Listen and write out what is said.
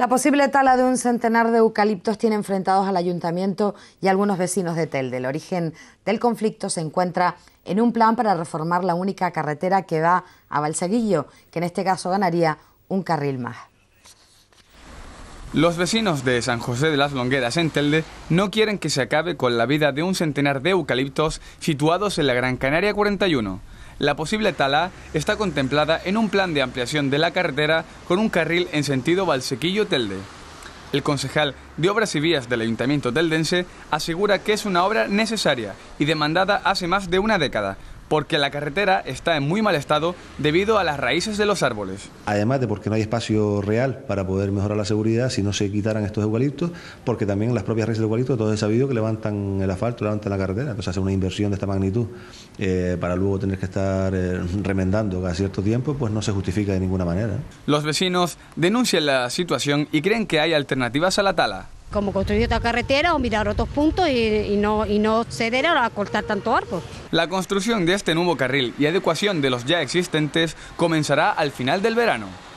La posible tala de un centenar de eucaliptos tiene enfrentados al ayuntamiento y algunos vecinos de Telde. El origen del conflicto se encuentra en un plan para reformar la única carretera que va a Balseguillo, que en este caso ganaría un carril más. Los vecinos de San José de las Longueras en Telde no quieren que se acabe con la vida de un centenar de eucaliptos situados en la Gran Canaria 41. La posible tala está contemplada en un plan de ampliación de la carretera con un carril en sentido Valsequillo-Telde. El concejal de Obras y Vías del Ayuntamiento Teldense asegura que es una obra necesaria y demandada hace más de una década, porque la carretera está en muy mal estado debido a las raíces de los árboles. Además de porque no hay espacio real para poder mejorar la seguridad si no se quitaran estos eucaliptos, porque también las propias raíces de eucalipto, todos es sabido que levantan el asfalto, levantan la carretera, entonces hacer una inversión de esta magnitud eh, para luego tener que estar eh, remendando cada cierto tiempo, pues no se justifica de ninguna manera. Los vecinos denuncian la situación y creen que hay alternativas a la tala como construir otra carretera o mirar otros puntos y, no, y no ceder a cortar tanto árbol. La construcción de este nuevo carril y adecuación de los ya existentes comenzará al final del verano.